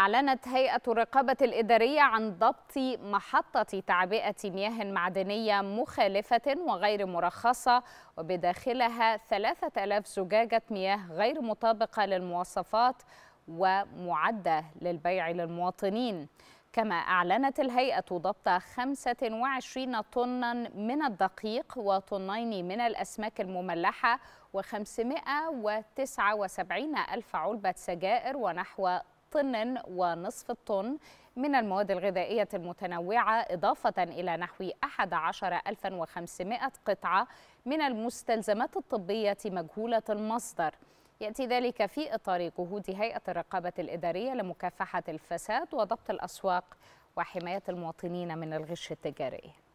أعلنت هيئة الرقابة الإدارية عن ضبط محطة تعبئة مياه معدنية مخالفة وغير مرخصة وبداخلها 3000 زجاجة مياه غير مطابقة للمواصفات ومعدة للبيع للمواطنين كما أعلنت الهيئة ضبط 25 طنا من الدقيق وطنين من الأسماك المملحة و579 ألف علبة سجائر ونحو طن ونصف الطن من المواد الغذائية المتنوعة إضافة إلى نحو 11500 قطعة من المستلزمات الطبية مجهولة المصدر يأتي ذلك في إطار جهود هيئة الرقابة الإدارية لمكافحة الفساد وضبط الأسواق وحماية المواطنين من الغش التجاري